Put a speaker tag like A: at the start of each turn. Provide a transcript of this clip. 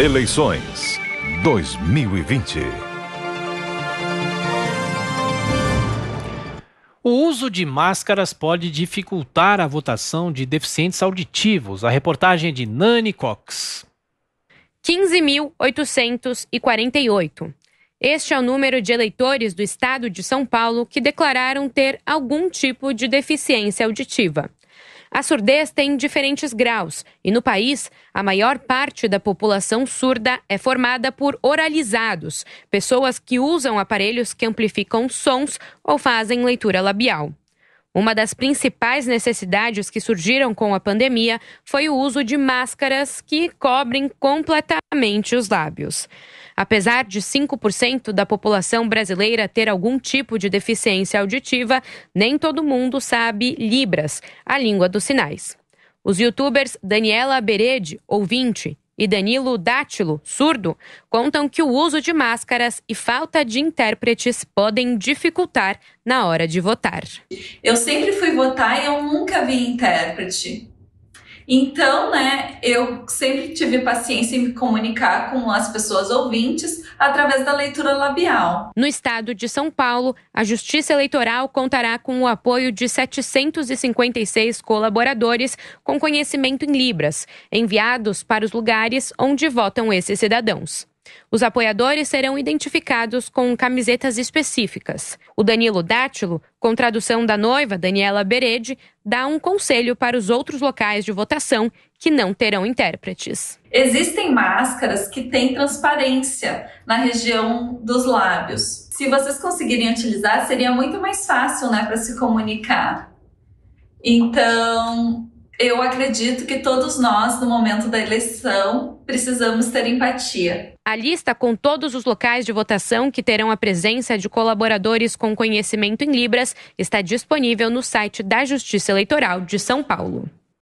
A: Eleições 2020. O uso de máscaras pode dificultar a votação de deficientes auditivos. A reportagem é de Nani Cox. 15.848. Este é o número de eleitores do estado de São Paulo que declararam ter algum tipo de deficiência auditiva. A surdez tem diferentes graus e no país, a maior parte da população surda é formada por oralizados, pessoas que usam aparelhos que amplificam sons ou fazem leitura labial. Uma das principais necessidades que surgiram com a pandemia foi o uso de máscaras que cobrem completamente os lábios. Apesar de 5% da população brasileira ter algum tipo de deficiência auditiva, nem todo mundo sabe Libras, a língua dos sinais. Os youtubers Daniela Berede, ouvinte, e Danilo Dátilo, surdo, contam que o uso de máscaras e falta de intérpretes podem dificultar na hora de votar. Eu sempre
B: fui votar e eu nunca vi intérprete. Então, né, eu sempre tive paciência em me comunicar com as pessoas ouvintes através da leitura
A: labial. No estado de São Paulo, a Justiça Eleitoral contará com o apoio de 756 colaboradores com conhecimento em Libras, enviados para os lugares onde votam esses cidadãos. Os apoiadores serão identificados com camisetas específicas. O Danilo Dátilo, com tradução da noiva Daniela Berede, dá um conselho para os outros locais de votação que não terão intérpretes.
B: Existem máscaras que têm transparência na região dos lábios. Se vocês conseguirem utilizar, seria muito mais fácil né, para se comunicar. Então, eu acredito que todos nós, no momento da eleição, precisamos ter
A: empatia. A lista com todos os locais de votação que terão a presença de colaboradores com conhecimento em Libras está disponível no site da Justiça Eleitoral de São Paulo.